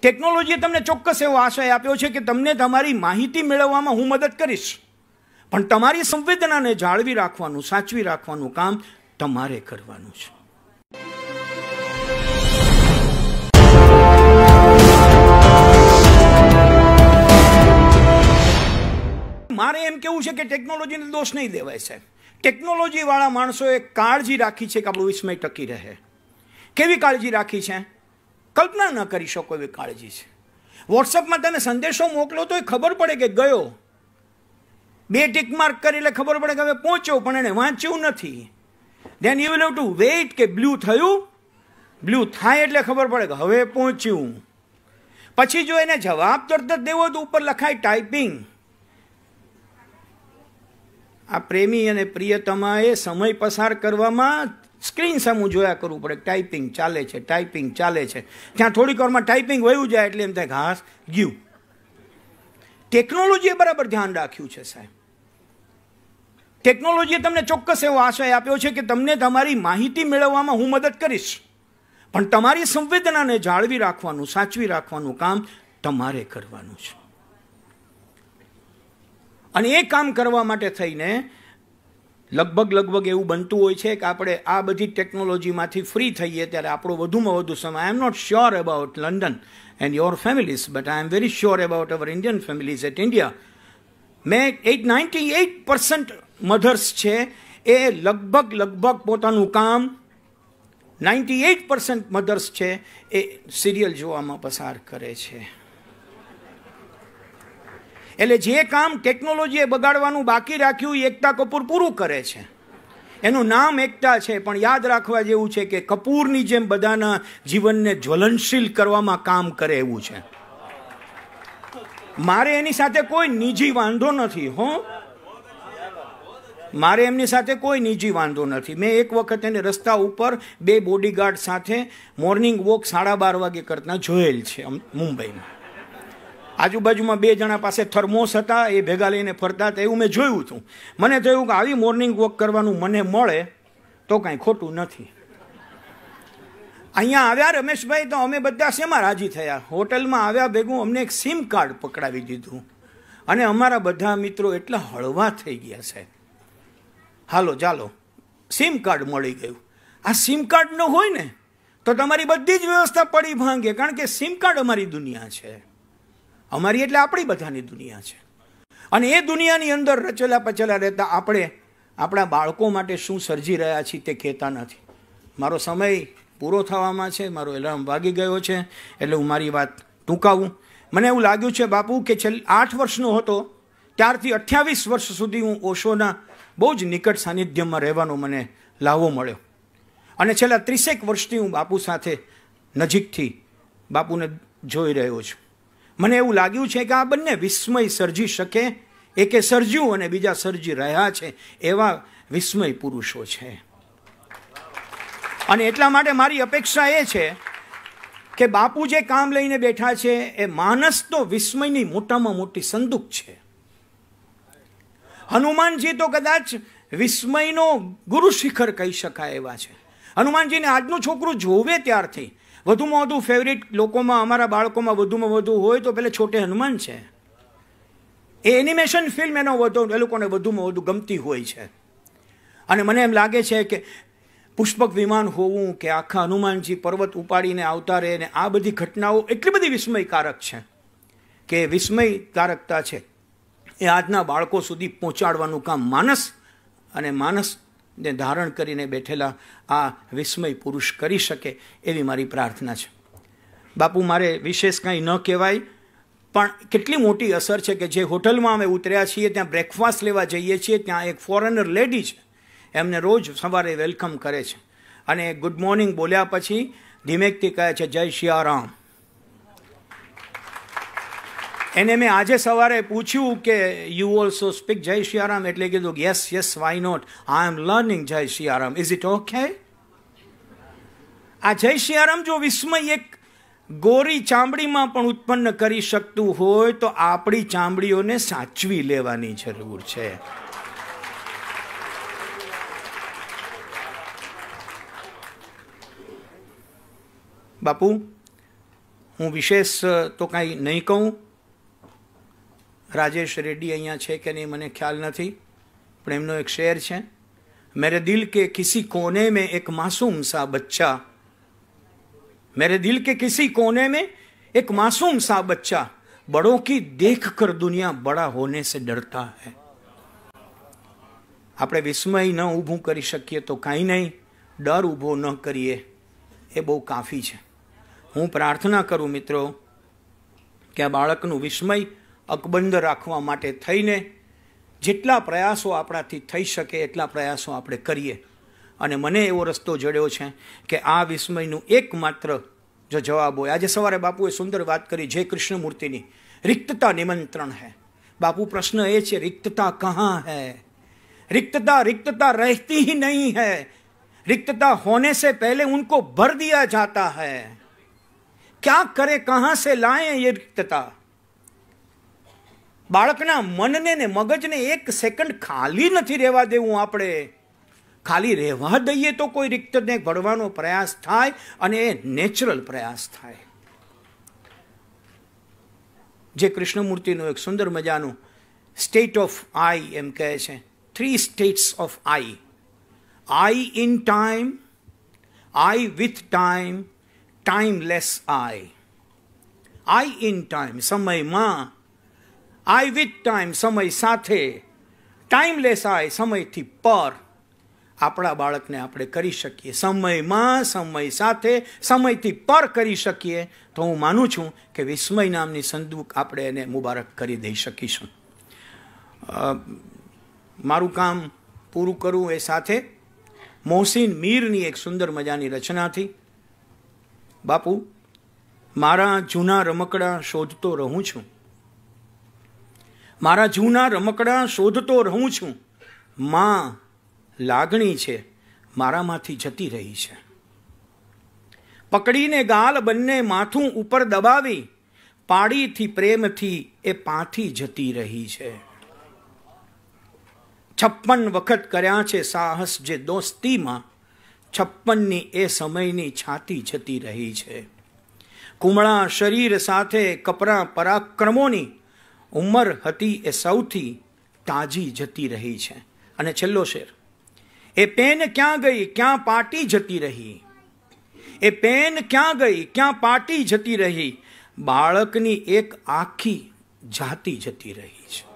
ટેકનોલોજીએ તમને ચોક્કસ એવો આશય આપ્યો છે કે તમને તમારી માહિતી મેળવવામાં હું મદદ કરીશ પણ તમારી સંવેદનાને જાળવી રાખવાનું સાચવી રાખવાનું કામ તમારે કરવાનું છે મારે એમ કેવું છે કે ટેકનોલોજીને દોષ નહીં દેવાય છે ટેકનોલોજીવાળા માણસોએ કાળજી રાખી છે કે આપણું વિસ્મય ટકી રહે કેવી કાળજી રાખી છે કલ્પના ન કરી શકો એવી કાળજી છે વોટ્સઅપમાં તમે સંદેશો મોકલો તો એ ખબર પડે કે ગયો બે ટીક માર્ક કરી એટલે ખબર પડે કે હવે પહોંચ્યો પણ એણે વાંચ્યું નથી then you will have to wait કે બ્લુ થયું બ્લુ થાય એટલે ખબર પડે કે હવે પહોંચ્યું પછી જો એને જવાબ તરત જ દેવો તો ઉપર લખાય ટાઈપિંગ આ પ્રેમી અને પ્રિયતમાએ સમય પસાર કરવામાં સ્ક્રીન સામે જોયા કરવું પડે ટાઈપિંગ ચાલે છે ટાઈપિંગ ચાલે છે ત્યાં થોડીક વારમાં ટાઈપિંગ વયું જાય એટલે એમ થાય ઘાસ ગયું ટેકનોલોજીએ બરાબર ધ્યાન રાખ્યું છે સાહેબ ટેકનોલોજીએ તમને ચોક્કસ એવો આશય આપ્યો છે કે તમને તમારી માહિતી મેળવવામાં હું મદદ કરીશ પણ તમારી સંવેદનાને જાળવી રાખવાનું સાચવી રાખવાનું કામ તમારે કરવાનું છે અને એ કામ કરવા માટે થઈને લગભગ લગભગ એવું બનતું હોય છે કે આપણે આ બધી ટેકનોલોજીમાંથી ફ્રી થઈએ ત્યારે આપણો વધુમાં વધુ સમય I am not sure about London and your families but I am very sure about our Indian families at India મેં at ninety eight percent mothers છે એ લગભગ લગભગ પોતાનું કામ નાઇન્ટી એઇટ પર્સન્ટ મધર્સ છે એ સિરિયલ જોવામાં પસાર કરે છે એટલે જે કામ ટેકનોલોજીએ બગાડવાનું બાકી રાખ્યું એ એકતા કપૂર પૂરું કરે છે એનું નામ એકતા છે પણ યાદ રાખવા જેવું છે કે કપૂરની જેમ બધાના જીવનને જ્વલનશીલ કરવામાં કામ કરે એવું છે મારે એની સાથે કોઈ નિજી વાંધો નથી હો મારે એમની સાથે કોઈ નિજી વાંધો નથી મેં એક વખત એને રસ્તા ઉપર બે બોડીગાર્ડ સાથે મોર્નિંગ વોક સાડા બાર વાગે કરતા જોયેલ છે મુંબઈમાં આજુબાજુમાં બે જણા પાસે થર્મોસ હતા એ ભેગા લઈને ફરતા હતા એવું મેં જોયું હતું મને થયું કે આવી મોર્નિંગ વોક કરવાનું મને મળે તો કાંઈ ખોટું નથી અહીંયા આવ્યા રમેશભાઈ તો અમે બધા શેમાં રાજી થયા હોટલમાં આવ્યા ભેગું અમને એક સિમ કાર્ડ પકડાવી દીધું અને અમારા બધા મિત્રો એટલા હળવા થઈ ગયા સાહેબ હાલો ચાલો સિમ કાર્ડ મળી ગયું આ સિમ કાર્ડ ન હોય ને તો તમારી બધી જ વ્યવસ્થા પડી ભાંગે કારણ કે સિમ કાર્ડ અમારી દુનિયા છે અમારી એટલે આપણી બધાની દુનિયા છે અને એ દુનિયાની અંદર રચેલા પચેલા રહેતા આપણે આપણા બાળકો માટે શું સર્જી રહ્યા છીએ તે કહેતા નથી મારો સમય પૂરો થવામાં છે મારો એલાર્મ વાગી ગયો છે એટલે હું મારી વાત ટૂંકાવું મને એવું લાગ્યું છે બાપુ કે છેલ્લે આઠ વર્ષનો હતો ત્યારથી અઠ્યાવીસ વર્ષ સુધી હું ઓશોના બહુ જ નિકટ સાનિધ્યમાં રહેવાનો મને લાહવો મળ્યો અને છેલ્લા ત્રીસેક વર્ષથી હું બાપુ સાથે નજીકથી બાપુને જોઈ રહ્યો છું મને એવું લાગ્યું છે કે આ બંને વિસ્મય સર્જી શકે એકે સર્જ્યું અને બીજા સર્જી રહ્યા છે એવા વિસ્મય પુરુષો છે અને એટલા માટે મારી અપેક્ષા એ છે કે બાપુ જે કામ લઈને બેઠા છે એ માનસ તો વિસ્મયની મોટામાં મોટી સંદૂક છે હનુમાનજી તો કદાચ વિસ્મયનો ગુરુ શિખર કહી શકાય એવા છે હનુમાનજીને આજનું છોકરું જોવે ત્યારથી વધુમાં વધુ ફેવરિટ લોકોમાં અમારા બાળકોમાં વધુમાં વધુ હોય તો પેલે છોટે હનુમાન છે એ એનિમેશન ફિલ્મ એનો વધુ એ લોકોને વધુમાં વધુ ગમતી હોય છે અને મને એમ લાગે છે કે પુષ્પક વિમાન હોવું કે આખા હનુમાનજી પર્વત ઉપાડીને આવતા રહે ને આ બધી ઘટનાઓ એટલી બધી વિસ્મયકારક છે કે વિસ્મયકારકતા છે એ આજના બાળકો સુધી પહોંચાડવાનું કામ માનસ અને માનસ ને ધારણ કરીને બેઠેલા આ વિસ્મય પુરુષ કરી શકે એવી મારી પ્રાર્થના છે બાપુ મારે વિશેષ કંઈ ન કહેવાય પણ કેટલી મોટી અસર છે કે જે હોટલમાં અમે ઉતર્યા છીએ ત્યાં બ્રેકફાસ્ટ લેવા જઈએ છીએ ત્યાં એક ફોરેનર લેડી છે એમને રોજ સવારે વેલકમ કરે છે અને ગુડ મોર્નિંગ બોલ્યા પછી ધીમેકથી કહે છે જય શિયા રામ એને મેં આજે સવારે પૂછ્યું કે યુ ઓલ્સો સ્પીક જય સિયારામ એટલે કીધું yes yes why not I am learning Jai Siyaram is it okay આ જય સિયારામ જો વિસ્મય એક ગોરી ચામડીમાં પણ ઉત્પન્ન કરી શકતું હોય તો આપણી ચામડીઓને સાચવી લેવાની જરૂર છે બાપુ હું વિશેષ તો કાંઈ નહીં કહું રાજેશ રેડ્ડી અહીંયા છે કે નહીં મને ખ્યાલ નથી પણ એમનો એક શેર છે મેરે દિલ કે કિસી કોને મેં એક માસૂમ સા બચ્ચા મેરે દિલ કે કિસી કોને में एक मासूम सा बच्चा बड़ों की देख कर दुनिया बड़ा होने से डरता है આપણે વિસ્મય ન ઊભું કરી શકીએ તો કાંઈ નહીં ડર ઊભો ન કરીએ એ બહુ કાફી છે હું પ્રાર્થના કરું મિત્રો કે આ બાળકનું વિસ્મય અકબંધ રાખવા માટે થઈને જેટલા પ્રયાસો આપણાથી થઈ શકે એટલા પ્રયાસો આપણે કરીએ અને મને એવો રસ્તો જડ્યો છે કે આ વિસ્મયનું એકમાત્ર જો જવાબ હોય આજે સવારે બાપુએ સુંદર વાત કરી જય કૃષ્ણમૂર્તિની રિક્તતા નિમંત્રણ હે બાપુ પ્રશ્ન એ છે રિક્તતા કહા હે રિક્તતા રિક્તતા રહેતી ही નહીં હૈ રિક્તતા હોને સે પહેલે ઉનકો ભર દિયા जाता હૈ ક્યાં કરે कहां સે लाएं ये રિક્તતા બાળકના મનને ને મગજને એક સેકન્ડ ખાલી નથી રહેવા દેવું આપણે ખાલી રહેવા દઈએ તો કોઈ રિક્તને ઘડવાનો પ્રયાસ થાય અને એ નેચરલ પ્રયાસ થાય જે કૃષ્ણમૂર્તિનું એક સુંદર મજાનું સ્ટેટ ઓફ આઈ એમ કહે છે three states of I I in time I with time timeless I I in time સમયમાં આઈ વિથ ટાઈમ સમય સાથે ટાઈમલેસ આય સમયથી પર આપણા બાળકને આપણે કરી શકીએ સમયમાં સમય સાથે સમયથી પર કરી શકીએ તો હું માનું છું કે વિસ્મય નામની સંદૂક આપણે એને મુબારક કરી દઈ શકીશું મારું કામ પૂરું કરું એ સાથે મોહસિન મીરની એક સુંદર મજાની રચનાથી બાપુ મારા જૂના રમકડા શોધતો રહું છું મારા જૂના રમકડાં શોધતો રહું છું માં લાગણી છે મારામાંથી જતી રહી છે પકડીને ગાલ બંને માથું ઉપર દબાવી પાડીથી પ્રેમથી એ પાથી જતી રહી છે છપ્પન વખત કર્યા છે સાહસ જે દોસ્તીમાં છપ્પનની એ સમયની છાતી જતી રહી છે કુમળા શરીર સાથે કપરા પરાક્રમોની ઉંમર હતી એ સૌથી તાજી જતી રહી છે અને છેલ્લો શેર એ પેન ક્યાં ગઈ ક્યાં પાટી જતી રહી એ પેન ક્યાં ગઈ ક્યાં પાટી જતી રહી બાળકની એક આખી જાતી જતી રહી છે